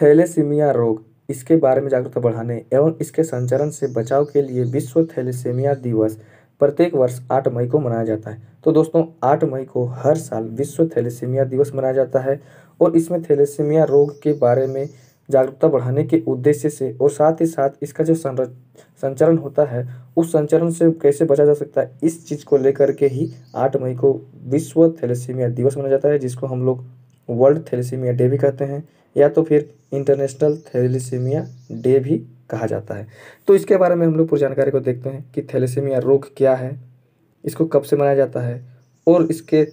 thalassaemia रोग इसके बारे में जागरूकता बढ़ाने एवं इसके संचरण से बचाव के लिए विश्व थैलेसीमिया दिवस प्रत्येक वर्ष आठ मई को मनाया जाता है तो दोस्तों आठ मई को हर साल विश्व थैलेसीमिया दिवस मनाया जाता है और इसमें थैलेसीमिया रोग के बारे में जागरूकता बढ़ाने के उद्देश्य से और साथ ही साथ इसका जो संचरण होता है उस संचरण से कैसे बचा जा सकता है इस चीज़ को लेकर के ही आठ मई को विश्व थैलेसीमिया दिवस मनाया जाता है जिसको हम लोग वर्ल्ड थैलीसीमिया डे भी कहते हैं या तो फिर इंटरनेशनल थैलीसीमिया डे भी कहा जाता है तो इसके बारे में हम लोग पूरी जानकारी को देखते हैं कि थैलीसीमिया रोग क्या है इसको कब से मनाया जाता है और इसके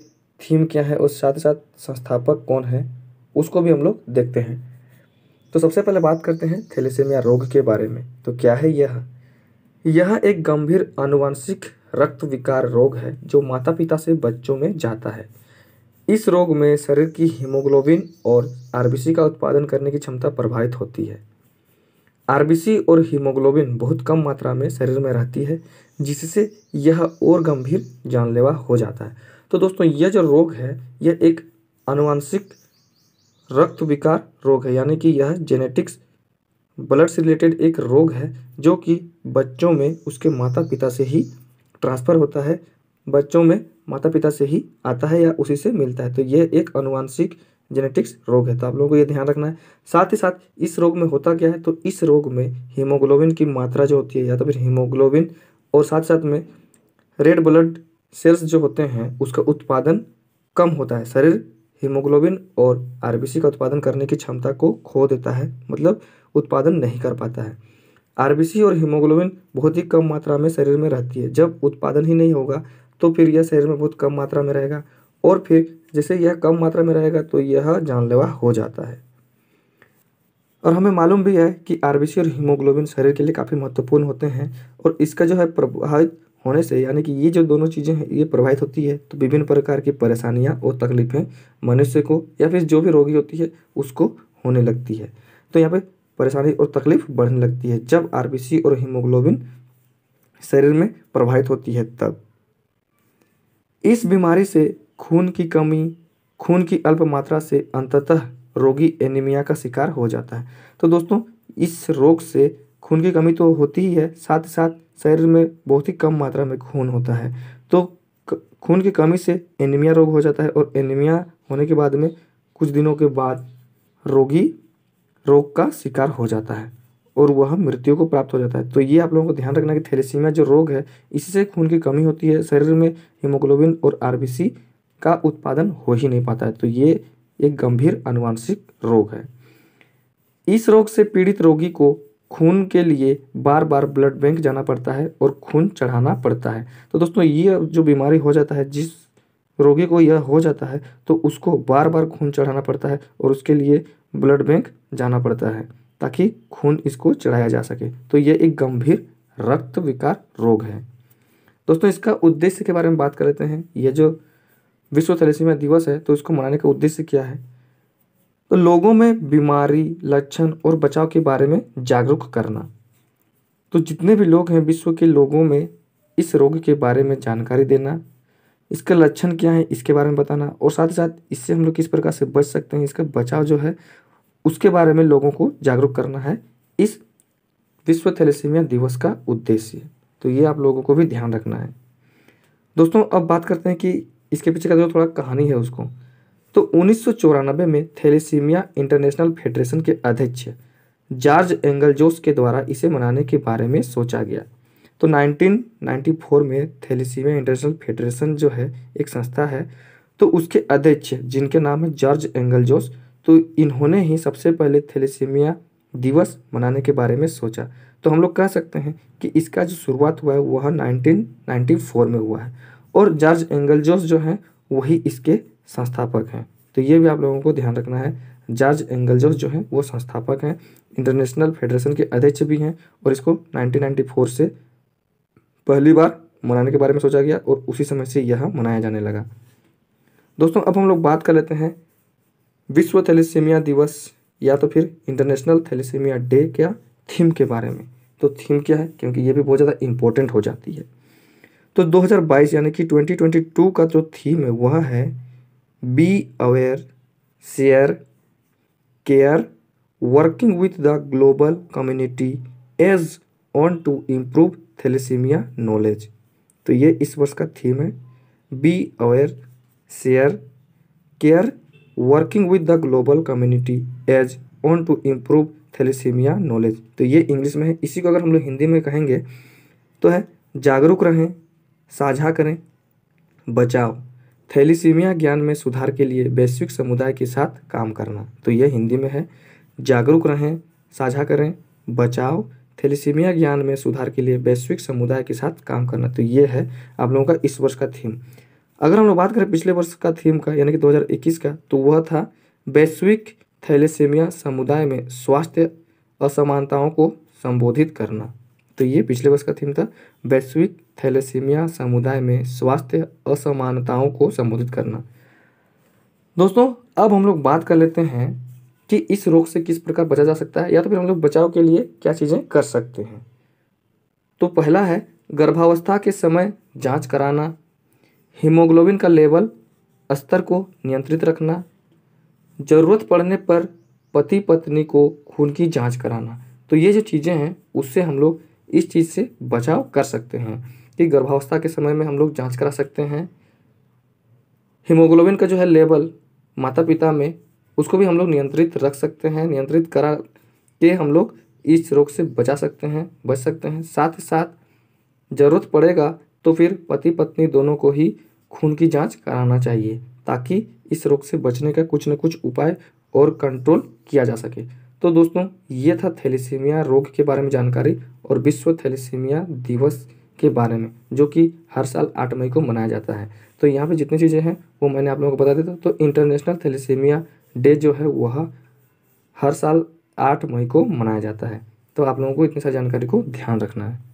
थीम क्या है और साथ ही साथ संस्थापक कौन है उसको भी हम लोग देखते हैं तो सबसे पहले बात करते हैं थैलेसेमिया रोग के बारे में तो क्या है यह यह एक गंभीर आनुवंशिक रक्त विकार रोग है जो माता पिता से बच्चों में जाता है इस रोग में शरीर की हीमोग्लोबिन और आरबीसी का उत्पादन करने की क्षमता प्रभावित होती है आरबीसी और हीमोग्लोबिन बहुत कम मात्रा में शरीर में रहती है जिससे यह और गंभीर जानलेवा हो जाता है तो दोस्तों यह जो रोग है यह एक अनुवांशिक रक्त विकार रोग है यानी कि यह जेनेटिक्स ब्लड से रिलेटेड एक रोग है जो कि बच्चों में उसके माता पिता से ही ट्रांसफ़र होता है बच्चों में माता पिता से ही आता है या उसी से मिलता है तो ये एक अनुवांशिक जेनेटिक्स रोग है तो आप लोगों को ये ध्यान रखना है साथ ही साथ इस रोग में होता क्या है तो इस रोग में हीमोग्लोबिन की मात्रा जो होती है या तो फिर हीमोग्लोबिन और साथ साथ में रेड ब्लड सेल्स जो होते हैं उसका उत्पादन कम होता है शरीर हीमोग्लोबिन और आरबीसी का उत्पादन करने की क्षमता को खो देता है मतलब उत्पादन नहीं कर पाता है आरबीसी और हीमोग्लोबिन बहुत ही कम मात्रा में शरीर में रहती है जब उत्पादन ही नहीं होगा तो फिर यह शरीर में बहुत कम मात्रा में रहेगा और फिर जैसे यह कम मात्रा में रहेगा तो यह जानलेवा हो जाता है और हमें मालूम भी है कि आरबीसी और हीमोग्लोबिन शरीर के लिए काफ़ी महत्वपूर्ण होते हैं और इसका जो है प्रभावित होने से यानी कि ये जो दोनों चीज़ें हैं ये प्रभावित होती है तो विभिन्न प्रकार की परेशानियाँ और तकलीफ़ें मनुष्य को या फिर जो भी रोगी होती है उसको होने लगती है तो यहाँ पर परेशानी और तकलीफ बढ़ने लगती है जब आर और हीमोग्लोबिन शरीर में प्रभावित होती है तब इस बीमारी से खून की कमी खून की अल्प मात्रा से अंततः रोगी एनीमिया का शिकार हो जाता है तो दोस्तों इस रोग से खून की कमी तो होती ही है साथ ही साथ शरीर में बहुत ही कम मात्रा में खून होता है तो खून की कमी से एनीमिया रोग हो जाता है और एनीमिया होने के बाद में कुछ दिनों के बाद रोगी रोग का शिकार हो जाता है और वह मृत्यु को प्राप्त हो जाता है तो ये आप लोगों को ध्यान रखना कि थैलेसीमिया जो रोग है इससे खून की कमी होती है शरीर में हीमोग्लोबिन और आरबीसी का उत्पादन हो ही नहीं पाता है तो ये एक गंभीर अनुवांशिक रोग है इस रोग से पीड़ित रोगी को खून के लिए बार बार ब्लड बैंक जाना पड़ता है और खून चढ़ाना पड़ता है तो दोस्तों ये जो बीमारी हो जाता है जिस रोगी को यह हो जाता है तो उसको बार बार खून चढ़ाना पड़ता है और उसके लिए ब्लड बैंक जाना पड़ता है ताकि खून इसको चढ़ाया जा सके तो यह एक गंभीर रक्त विकार रोग है दोस्तों इसका उद्देश्य के बारे में बात कर लेते हैं यह जो विश्व थैलेसीमिया दिवस है तो इसको मनाने का उद्देश्य क्या है तो लोगों में बीमारी लक्षण और बचाव के बारे में जागरूक करना तो जितने भी लोग हैं विश्व के लोगों में इस रोग के बारे में जानकारी देना इसका लक्षण क्या है इसके बारे में बताना और साथ ही साथ इससे हम लोग किस प्रकार से बच सकते हैं इसका बचाव जो है उसके बारे में लोगों को जागरूक करना है इस विश्व थैलेसीमिया दिवस का उद्देश्य तो ये आप लोगों को भी ध्यान रखना है दोस्तों अब बात करते हैं कि इसके पीछे का जो थोड़ा कहानी है उसको तो उन्नीस में थैलेसीमिया इंटरनेशनल फेडरेशन के अध्यक्ष जॉर्ज एंगल जोस के द्वारा इसे मनाने के बारे में सोचा गया तो 1994 में थैलेसीमिया इंटरनेशनल फेडरेशन जो है एक संस्था है तो उसके अध्यक्ष जिनके नाम है जॉर्ज एंगल जोस तो इन्होंने ही सबसे पहले थैलेसीमिया दिवस मनाने के बारे में सोचा तो हम लोग कह सकते हैं कि इसका जो शुरुआत हुआ है वह 1994 में हुआ है और जॉर्ज एंगल जोस जो हैं वही इसके संस्थापक हैं तो ये भी आप लोगों को ध्यान रखना है जॉर्ज एंगलजोस जो हैं वो संस्थापक हैं इंटरनेशनल फेडरेशन के अध्यक्ष भी हैं और इसको 1994 से पहली बार मनाने के बारे में सोचा गया और उसी समय से यह मनाया जाने लगा दोस्तों अब हम लोग बात कर लेते हैं विश्व थैलेसीमिया दिवस या तो फिर इंटरनेशनल थैलीसीमिया डे क्या थीम के बारे में तो थीम क्या है क्योंकि ये भी बहुत ज़्यादा इम्पोर्टेंट हो जाती है तो 2022 यानी कि 2022 का जो थीम है वह है be aware share care working with the global community as one to improve thalassaemia knowledge तो ये इस वर्ष का थीम है be aware share care working with the global community as one to improve thalassaemia knowledge तो ये English में है इसी को अगर हम लोग हिंदी में कहेंगे तो है जागरूक रहें साझा करें बचाओ थैलीसीमिया ज्ञान में सुधार के लिए वैश्विक समुदाय के साथ काम करना तो यह हिंदी में है जागरूक रहें साझा करें बचाओ थैलीसीमिया ज्ञान में सुधार के लिए वैश्विक समुदाय के साथ काम करना तो ये है आप लोगों का इस वर्ष का थीम अगर हम लोग बात करें पिछले वर्ष का थीम का यानी कि 2021 का तो वह था वैश्विक थैलेसेमिया समुदाय में स्वास्थ्य असमानताओं को संबोधित करना तो ये पिछले वर्ष का थीम था वैश्विक थैलेसेमिया समुदाय में स्वास्थ्य असमानताओं को संबोधित करना दोस्तों अब हम लोग बात कर लेते हैं कि इस रोग से किस प्रकार बचा जा सकता है या तो फिर हम लोग बचाव के लिए क्या चीज़ें कर सकते हैं तो पहला है गर्भावस्था के समय जांच कराना हीमोग्लोबिन का लेवल स्तर को नियंत्रित रखना ज़रूरत पड़ने पर पति पत्नी को खून की जांच कराना तो ये जो चीज़ें हैं उससे हम लोग इस चीज़ से बचाव कर सकते हैं कि गर्भावस्था के समय में हम लोग जांच करा सकते हैं हीमोग्लोबिन का जो है लेवल माता पिता में उसको भी हम लोग नियंत्रित रख सकते हैं नियंत्रित करा के हम लोग इस रोग से बचा सकते हैं बच सकते हैं साथ ही साथ ज़रूरत पड़ेगा तो फिर पति पत्नी दोनों को ही खून की जांच कराना चाहिए ताकि इस रोग से बचने का कुछ न कुछ उपाय और कंट्रोल किया जा सके तो दोस्तों ये था थैलीसीमिया रोग के बारे में जानकारी और विश्व थैलीसीमिया दिवस के बारे में जो कि हर साल आठ मई को मनाया जाता है तो यहाँ पे जितनी चीज़ें हैं वो मैंने आप लोगों को बता था तो इंटरनेशनल थैलीसीमिया डे जो है वह हर साल आठ मई को मनाया जाता है तो आप लोगों को इतनी सारी जानकारी को ध्यान रखना है